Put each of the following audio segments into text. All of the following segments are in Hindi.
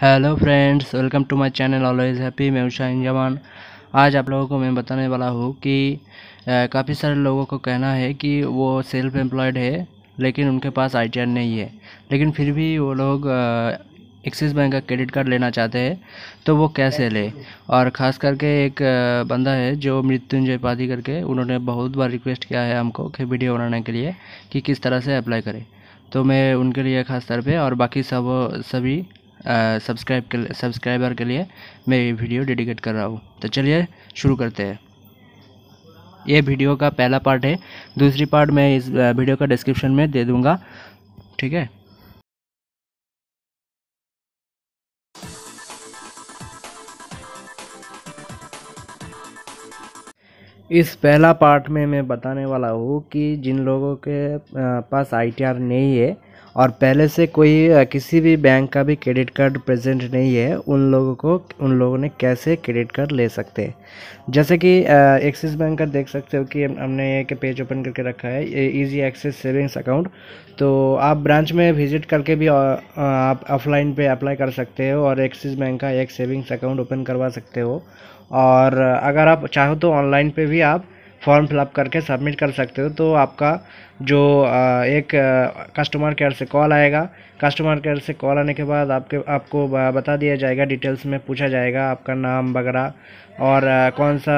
hello friends welcome to my channel always happy मैं उषा इंजमान आज आप लोगों को मैं बताने वाला हूँ कि काफ़ी सारे लोगों को कहना है कि वो सेल्फ एम्प्लॉयड है लेकिन उनके पास आई नहीं है लेकिन फिर भी वो लोग एक्सिस बैंक का क्रेडिट कार्ड लेना चाहते हैं तो वो कैसे ले और ख़ास करके एक बंदा है जो मृत्युंजय पादी करके उन्होंने बहुत बार रिक्वेस्ट किया है हमको कि वीडियो बनाने के लिए कि किस तरह से अप्लाई करें तो मैं उनके लिए ख़ास तौर पे और बाकी सब सभी सब्सक्राइब के सब्सक्राइबर के लिए मैं ये वीडियो डेडिकेट कर रहा हूँ तो चलिए शुरू करते हैं ये वीडियो का पहला पार्ट है दूसरी पार्ट मैं इस वीडियो का डिस्क्रिप्शन में दे दूँगा ठीक है इस पहला पार्ट में मैं बताने वाला हूँ कि जिन लोगों के पास आई नहीं है और पहले से कोई किसी भी बैंक का भी क्रेडिट कार्ड प्रेजेंट नहीं है उन लोगों को उन लोगों ने कैसे क्रेडिट कार्ड ले सकते हैं जैसे कि एक्सिस बैंक का देख सकते हो कि हमने एक पेज ओपन करके रखा है ईजी एक्सेस सेविंग्स अकाउंट तो आप ब्रांच में विजिट करके भी आप ऑफलाइन पे अप्लाई कर सकते हो और एक्सिस बैंक का एक सेविंग्स अकाउंट ओपन करवा सकते हो और अगर आप चाहो तो ऑनलाइन पे भी आप फॉर्म फिलअप करके सबमिट कर सकते हो तो आपका जो एक कस्टमर केयर से कॉल आएगा कस्टमर केयर से कॉल आने के बाद आपके आपको बता दिया जाएगा डिटेल्स में पूछा जाएगा आपका नाम वगैरह और कौन सा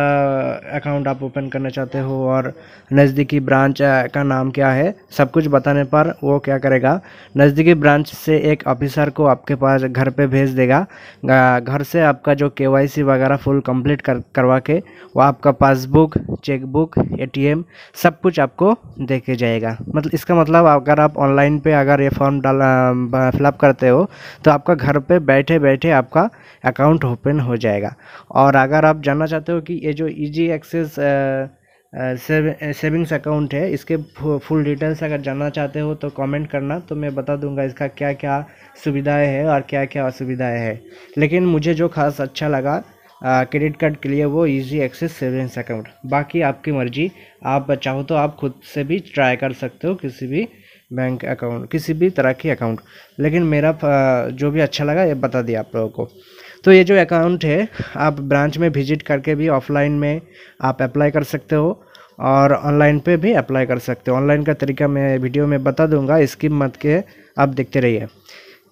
अकाउंट आप ओपन करना चाहते हो और नज़दीकी ब्रांच का नाम क्या है सब कुछ बताने पर वो क्या करेगा नज़दीकी ब्रांच से एक ऑफिसर को आपके पास घर पे भेज देगा घर से आपका जो के वगैरह फुल कंप्लीट कर करवा के वो आपका पासबुक चेकबुक एटीएम सब कुछ आपको दे के जाएगा मतलब इसका मतलब अगर आप ऑनलाइन पर अगर ये फॉर्म डाल फिलअप करते हो तो आपका घर पर बैठे बैठे आपका अकाउंट ओपन हो जाएगा और अगर आप जानना चाहते हो कि ये जो easy e access savings account है इसके फुल डिटेल्स अगर जानना चाहते हो तो कमेंट करना तो मैं बता दूंगा इसका क्या क्या सुविधाएं हैं और क्या क्या असुविधाएं हैं लेकिन मुझे जो खास अच्छा लगा क्रेडिट कार्ड के लिए वो easy e access savings account बाकी आपकी मर्जी आप चाहो तो आप खुद से भी ट्राई कर सकते हो किसी भी बैंक अकाउंट किसी भी तरह की अकाउंट लेकिन मेरा जो भी अच्छा लगा ये बता दिया आप लोगों को तो ये जो अकाउंट है आप ब्रांच में विजिट करके भी ऑफलाइन में आप अप्लाई कर सकते हो और ऑनलाइन पे भी अप्लाई कर सकते हो ऑनलाइन का तरीका मैं वीडियो में बता दूंगा इसकी मत के आप देखते रहिए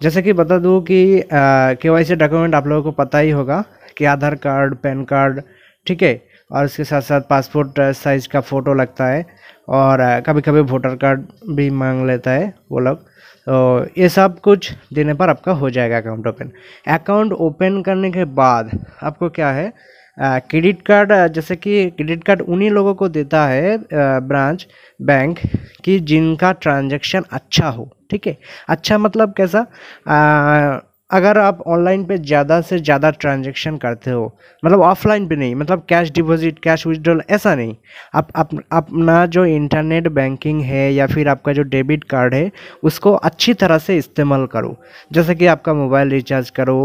जैसे कि बता दूँ कि के वाई डॉक्यूमेंट आप लोगों को पता ही होगा कि आधार कार्ड पैन कार्ड ठीक है और इसके साथ साथ पासपोर्ट साइज़ का फ़ोटो लगता है और कभी कभी वोटर कार्ड भी मांग लेता है वो लोग तो ये सब कुछ देने पर आपका हो जाएगा अकाउंट ओपन अकाउंट ओपन करने के बाद आपको क्या है क्रेडिट कार्ड जैसे कि क्रेडिट कार्ड उन्हीं लोगों को देता है ब्रांच बैंक कि जिनका ट्रांजैक्शन अच्छा हो ठीक है अच्छा मतलब कैसा अगर आप ऑनलाइन पे ज़्यादा से ज़्यादा ट्रांजेक्शन करते हो मतलब ऑफलाइन पे नहीं मतलब कैश डिपॉजिट कैश विदड्रॉल ऐसा नहीं आप अप, अपना जो इंटरनेट बैंकिंग है या फिर आपका जो डेबिट कार्ड है उसको अच्छी तरह से इस्तेमाल करो जैसे कि आपका मोबाइल रिचार्ज करो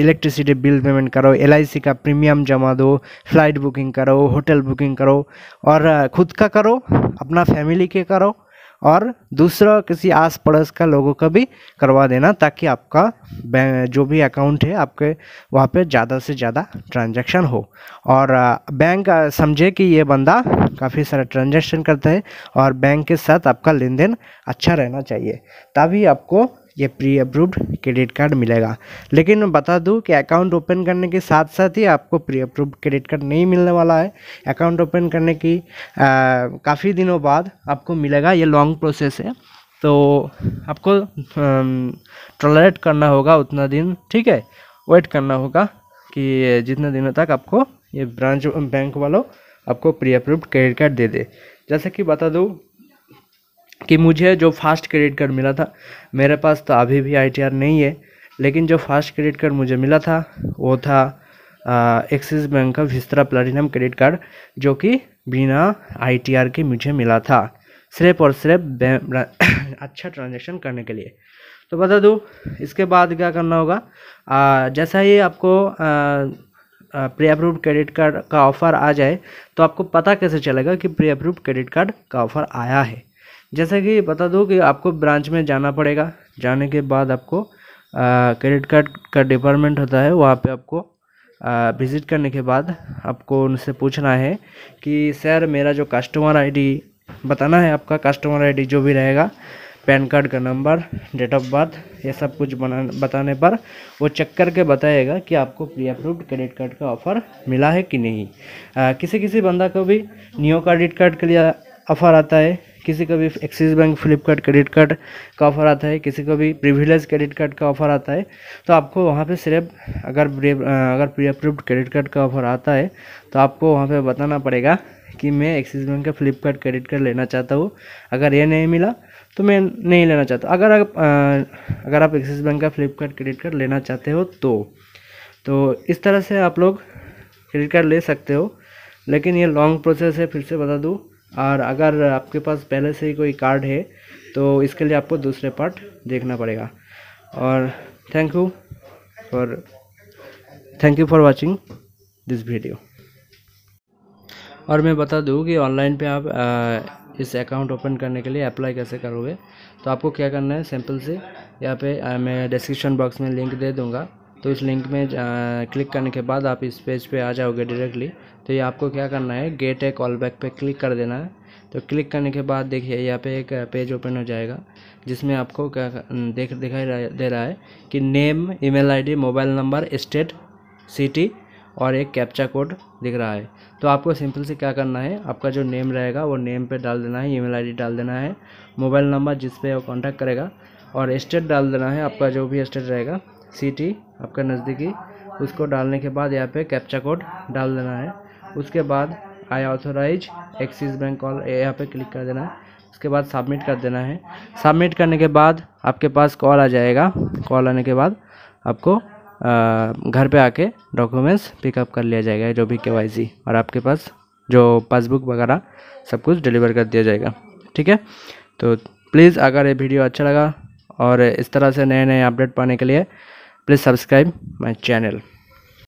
इलेक्ट्रिसिटी बिल पेमेंट करो एल का प्रीमियम जमा दो फ्लाइट बुकिंग करो होटल बुकिंग करो और खुद का करो अपना फैमिली के करो और दूसरा किसी आस पड़ोस का लोगों का भी करवा देना ताकि आपका जो भी अकाउंट है आपके वहाँ पे ज़्यादा से ज़्यादा ट्रांजैक्शन हो और बैंक समझे कि ये बंदा काफ़ी सारा ट्रांजैक्शन करता है और बैंक के साथ आपका लेन देन अच्छा रहना चाहिए तभी आपको ये प्री अप्रूव्ड क्रेडिट कार्ड मिलेगा लेकिन मैं बता दूं कि अकाउंट ओपन करने के साथ साथ ही आपको प्री अप्रूव्ड क्रेडिट कार्ड नहीं मिलने वाला है अकाउंट ओपन करने की काफ़ी दिनों बाद आपको मिलेगा ये लॉन्ग प्रोसेस है तो आपको टॉलरेट करना होगा उतना दिन ठीक है वेट करना होगा कि जितने दिनों तक आपको ये ब्रांच बैंक वालों आपको प्री अप्रूव्ड क्रेडिट कार्ड दे दे जैसे कि बता दूँ कि मुझे जो फास्ट क्रेडिट कार्ड मिला था मेरे पास तो अभी भी आई नहीं है लेकिन जो फास्ट क्रेडिट कार्ड मुझे मिला था वो था एक्सिस बैंक का विस्तरा प्लेटिनम क्रेडिट कार्ड जो कि बिना आई के मुझे मिला था सिर्फ और सिर्फ अच्छा ट्रांजेक्शन करने के लिए तो बता दूँ इसके बाद क्या करना होगा आ, जैसा ही आपको प्री अप्रूव क्रेडिट कार्ड का ऑफ़र आ जाए तो आपको पता कैसे चलेगा कि प्री अप्रूव क्रेडिट कार्ड का ऑफ़र आया है जैसे कि बता दूँ कि आपको ब्रांच में जाना पड़ेगा जाने के बाद आपको क्रेडिट कार्ड का डिपार्टमेंट होता है वहाँ पे आपको विज़िट करने के बाद आपको उनसे पूछना है कि सर मेरा जो कस्टमर आईडी बताना है आपका कस्टमर आईडी जो भी रहेगा पैन कार्ड का नंबर डेट ऑफ बर्थ ये सब कुछ बना बताने पर वो चेक करके बताएगा कि आपको प्री अप्रूव्ड क्रेडिट कार्ड का ऑफ़र मिला है कि नहीं आ, किसी किसी बंदा को भी न्यू क्रेडिट कार्ड के लिए ऑफ़र आता है किसी को भी Axis bank Flipkart credit card का ऑफ़र आता है किसी को भी प्रिविलेज क्रेडिट कार्ड का ऑफ़र आता है तो आपको वहाँ पे सिर्फ अगर अगर प्री अप्रूव्ड क्रेडिट कार्ड का ऑफ़र आता है तो आपको वहाँ पे बताना पड़ेगा कि मैं एक्सिस बैंक का फ्लिपकार्ट क्रेडिट कार्ड लेना चाहता हूँ अगर ये नहीं मिला तो मैं नहीं लेना चाहता अगर आप अगर आप एक्सिस बैंक का फ्लिपकार्ट क्रेडिट कार्ड लेना चाहते हो तो तो इस तरह से आप लोग क्रेडिट कार्ड ले सकते हो लेकिन ये लॉन्ग प्रोसेस है फिर से बता दूँ और अगर आपके पास पहले से ही कोई कार्ड है तो इसके लिए आपको दूसरे पार्ट देखना पड़ेगा और thank you for thank you for watching this video और मैं बता दूँ कि ऑनलाइन पे आप आ, इस अकाउंट ओपन करने के लिए अप्लाई कैसे करोगे तो आपको क्या करना है सिंपल से यहाँ पे आ, मैं डिस्क्रिप्शन बॉक्स में लिंक दे दूँगा तो इस लिंक में क्लिक करने के बाद आप इस पेज पे आ जाओगे डायरेक्टली तो ये आपको क्या करना है गेट ए कॉल बैक पर क्लिक कर देना है तो क्लिक करने के बाद देखिए यहाँ पे एक पेज ओपन हो जाएगा जिसमें आपको क्या देख दिखाई दे रहा है कि name email ID mobile number state city और एक कैप्चा कोड दिख रहा है तो आपको सिंपल से क्या करना है आपका जो नेम रहेगा वो नेम पे डाल देना है ईमेल आईडी डाल देना है मोबाइल नंबर जिस पे वो कॉन्टैक्ट करेगा और इस्टेट डाल देना है आपका जो भी इस्टेट रहेगा सिटी आपका नज़दीकी उसको डालने के बाद यहाँ पे कैप्चा कोड डाल देना है उसके बाद I authorise Axis bank call यहाँ पे क्लिक कर देना है उसके बाद सबमिट कर देना है सबमिट करने के बाद आपके पास कॉल आ जाएगा कॉल आने के बाद आपको आ, घर पे आके डॉक्यूमेंट्स पिकअप कर लिया जाएगा जो भी के और आपके पास जो पासबुक वगैरह सब कुछ डिलीवर कर दिया जाएगा ठीक है तो प्लीज़ अगर ये वीडियो अच्छा लगा और इस तरह से नए नए अपडेट पाने के लिए please subscribe my channel